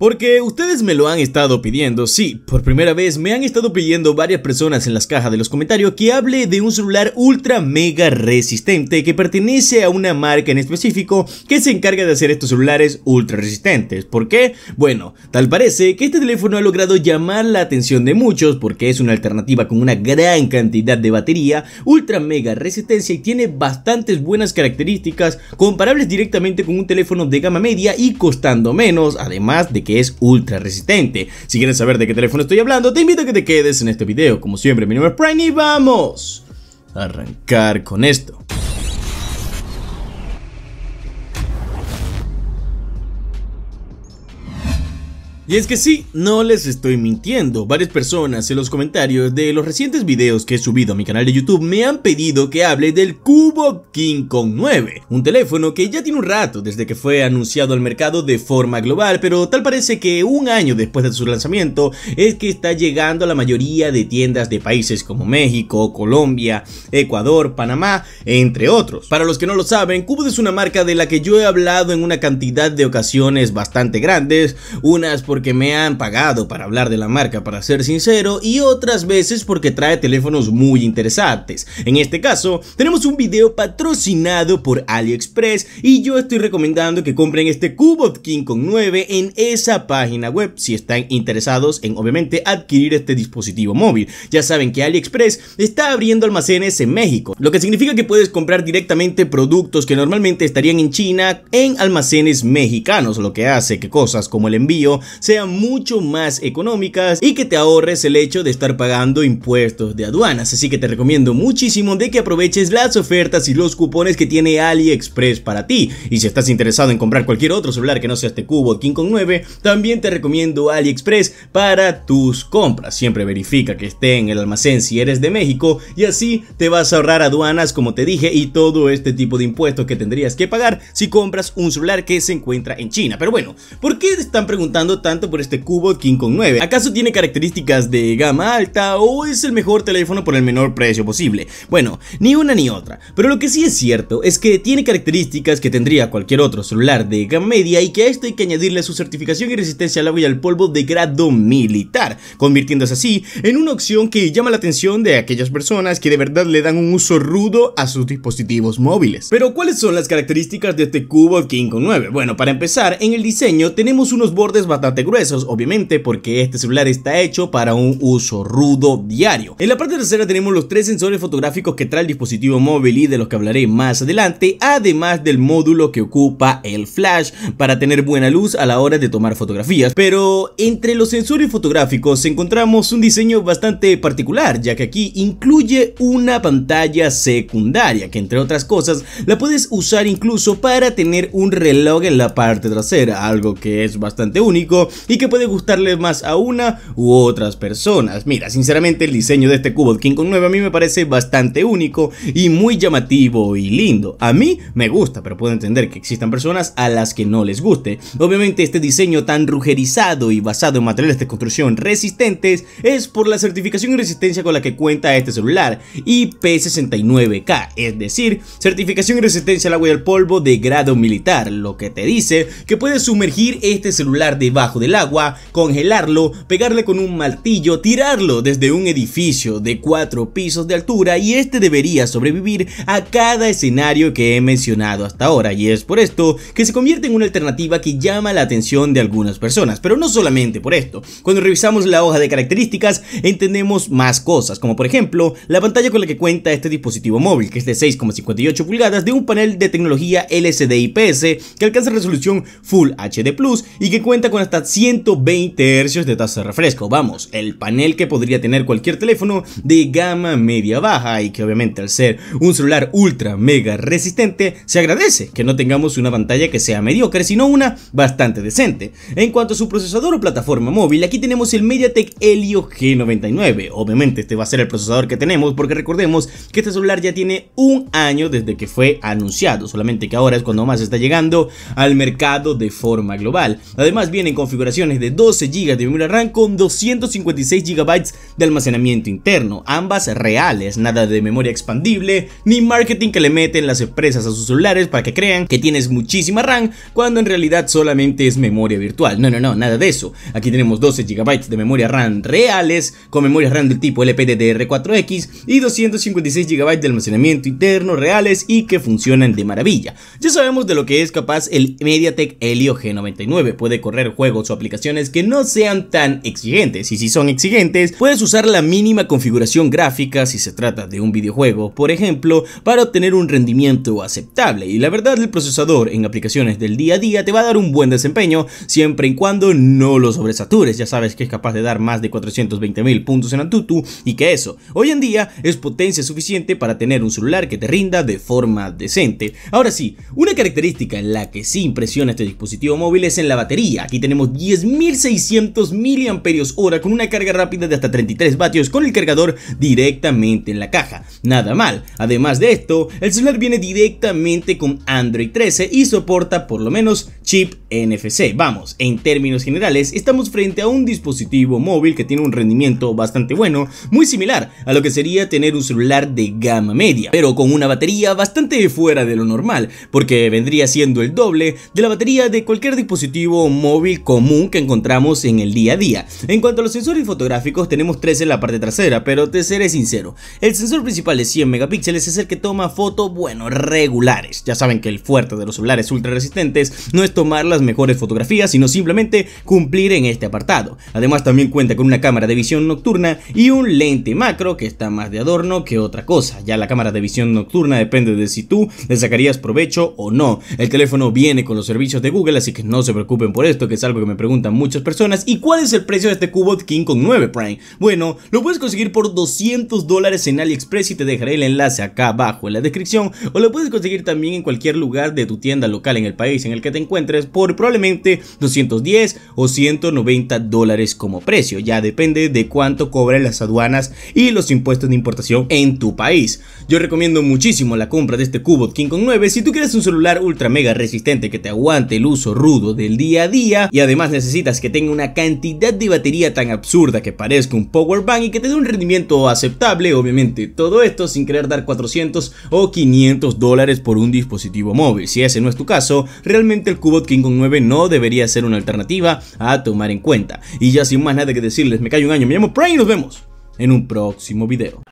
Porque ustedes me lo han estado pidiendo, sí, por primera vez me han estado pidiendo varias personas en las cajas de los comentarios que hable de un celular ultra mega resistente que pertenece a una marca en específico que se encarga de hacer estos celulares ultra resistentes. ¿Por qué? Bueno, tal parece que este teléfono ha logrado llamar la atención de muchos porque es una alternativa con una gran cantidad de batería, ultra mega resistencia y tiene bastantes buenas características comparables directamente con un teléfono de gama media y costando menos, además de que es ultra resistente. Si quieres saber de qué teléfono estoy hablando, te invito a que te quedes en este video. Como siempre, mi nombre es Prime y vamos a arrancar con esto. Y es que sí, no les estoy mintiendo, varias personas en los comentarios de los recientes videos que he subido a mi canal de YouTube me han pedido que hable del Cubo King Kong 9, un teléfono que ya tiene un rato desde que fue anunciado al mercado de forma global, pero tal parece que un año después de su lanzamiento es que está llegando a la mayoría de tiendas de países como México, Colombia, Ecuador, Panamá, entre otros. Para los que no lo saben, Cubo es una marca de la que yo he hablado en una cantidad de ocasiones bastante grandes, unas por me han pagado para hablar de la marca para ser sincero y otras veces porque trae teléfonos muy interesantes. En este caso, tenemos un video patrocinado por AliExpress y yo estoy recomendando que compren este Cubot King con 9 en esa página web si están interesados en obviamente adquirir este dispositivo móvil. Ya saben que AliExpress está abriendo almacenes en México, lo que significa que puedes comprar directamente productos que normalmente estarían en China en almacenes mexicanos, lo que hace que cosas como el envío se sean mucho más económicas y que te ahorres el hecho de estar pagando impuestos de aduanas. Así que te recomiendo muchísimo de que aproveches las ofertas y los cupones que tiene AliExpress para ti. Y si estás interesado en comprar cualquier otro celular que no sea este Cubo King con 9, también te recomiendo AliExpress para tus compras. Siempre verifica que esté en el almacén si eres de México y así te vas a ahorrar aduanas como te dije y todo este tipo de impuestos que tendrías que pagar si compras un celular que se encuentra en China. Pero bueno, ¿por qué están preguntando por este cubo King con 9. ¿Acaso tiene características de gama alta o es el mejor teléfono por el menor precio posible? Bueno, ni una ni otra, pero lo que sí es cierto es que tiene características que tendría cualquier otro celular de gama media y que a esto hay que añadirle su certificación y resistencia al agua y al polvo de grado militar, convirtiéndose así en una opción que llama la atención de aquellas personas que de verdad le dan un uso rudo a sus dispositivos móviles. Pero ¿cuáles son las características de este cubo King Kong 9? Bueno, para empezar, en el diseño tenemos unos bordes bastante gruesos, obviamente, porque este celular está hecho para un uso rudo diario. En la parte trasera tenemos los tres sensores fotográficos que trae el dispositivo móvil y de los que hablaré más adelante, además del módulo que ocupa el flash para tener buena luz a la hora de tomar fotografías. Pero entre los sensores fotográficos encontramos un diseño bastante particular, ya que aquí incluye una pantalla secundaria que entre otras cosas la puedes usar incluso para tener un reloj en la parte trasera, algo que es bastante único y que puede gustarle más a una u otras personas. Mira, sinceramente el diseño de este cubo King Kong 9 a mí me parece bastante único y muy llamativo y lindo. A mí me gusta, pero puedo entender que existan personas a las que no les guste. Obviamente este diseño tan rugerizado y basado en materiales de construcción resistentes es por la certificación y resistencia con la que cuenta este celular, IP69K, es decir, certificación y resistencia al agua y al polvo de grado militar, lo que te dice que puedes sumergir este celular debajo del agua, congelarlo, pegarle con un martillo, tirarlo desde un edificio de 4 pisos de altura y este debería sobrevivir a cada escenario que he mencionado hasta ahora y es por esto que se convierte en una alternativa que llama la atención de algunas personas, pero no solamente por esto. Cuando revisamos la hoja de características entendemos más cosas, como por ejemplo la pantalla con la que cuenta este dispositivo móvil, que es de 6,58 pulgadas de un panel de tecnología LCD IPS que alcanza resolución Full HD Plus y que cuenta con hasta 120 Hz de tasa de refresco, vamos, el panel que podría tener cualquier teléfono de gama media baja y que obviamente al ser un celular ultra mega resistente se agradece que no tengamos una pantalla que sea mediocre sino una bastante decente. En cuanto a su procesador o plataforma móvil, aquí tenemos el MediaTek Helio G99, obviamente este va a ser el procesador que tenemos porque recordemos que este celular ya tiene un año desde que fue anunciado, solamente que ahora es cuando más está llegando al mercado de forma global. Además viene en de 12 GB de memoria RAM con 256 GB de almacenamiento interno, ambas reales, nada de memoria expandible ni marketing que le meten las empresas a sus celulares para que crean que tienes muchísima RAM cuando en realidad solamente es memoria virtual. No, no, no, nada de eso. Aquí tenemos 12 GB de memoria RAM reales con memoria RAM del tipo LPDDR4X y 256 GB de almacenamiento interno reales y que funcionan de maravilla. Ya sabemos de lo que es capaz el MediaTek Helio G99, puede correr juegos aplicaciones que no sean tan exigentes y si son exigentes puedes usar la mínima configuración gráfica si se trata de un videojuego por ejemplo para obtener un rendimiento aceptable y la verdad el procesador en aplicaciones del día a día te va a dar un buen desempeño siempre y cuando no lo sobresatures ya sabes que es capaz de dar más de 420 mil puntos en Antutu y que eso hoy en día es potencia suficiente para tener un celular que te rinda de forma decente ahora sí una característica en la que sí impresiona este dispositivo móvil es en la batería aquí tenemos 10.600 mAh con una carga rápida de hasta 33 vatios con el cargador directamente en la caja. Nada mal. Además de esto, el celular viene directamente con Android 13 y soporta por lo menos chip NFC. Vamos, en términos generales, estamos frente a un dispositivo móvil que tiene un rendimiento bastante bueno, muy similar a lo que sería tener un celular de gama media, pero con una batería bastante fuera de lo normal, porque vendría siendo el doble de la batería de cualquier dispositivo móvil común que encontramos en el día a día. En cuanto a los sensores fotográficos, tenemos tres en la parte trasera, pero te seré sincero, el sensor principal de 100 megapíxeles es el que toma fotos, bueno, regulares. Ya saben que el fuerte de los celulares ultra resistentes no es tomar las mejores fotografías, sino simplemente cumplir en este apartado. Además también cuenta con una cámara de visión nocturna y un lente macro que está más de adorno que otra cosa. Ya la cámara de visión nocturna depende de si tú le sacarías provecho o no. El teléfono viene con los servicios de Google, así que no se preocupen por esto, que es algo que me preguntan muchas personas. ¿Y cuál es el precio de este Cubot King con 9 Prime? Bueno, lo puedes conseguir por 200 dólares en AliExpress y te dejaré el enlace acá abajo en la descripción o lo puedes conseguir también en cualquier lugar de tu tienda local en el país en el que te encuentres por probablemente 210 o 190 dólares como precio. Ya depende de cuánto cobran las aduanas y los impuestos de importación en tu país. Yo recomiendo muchísimo la compra de este Cubot King con 9 si tú quieres un celular ultra mega resistente que te aguante el uso rudo del día a día y además necesitas que tenga una cantidad de batería tan absurda que parezca un power bank y que te dé un rendimiento aceptable, obviamente todo esto sin querer dar 400 o 500 dólares por un dispositivo móvil. Si ese no es tu caso, realmente el Cubot King 9 no debería ser una alternativa a tomar en cuenta. Y ya sin más nada que decirles, me callo un año, me llamo Prey y nos vemos en un próximo video.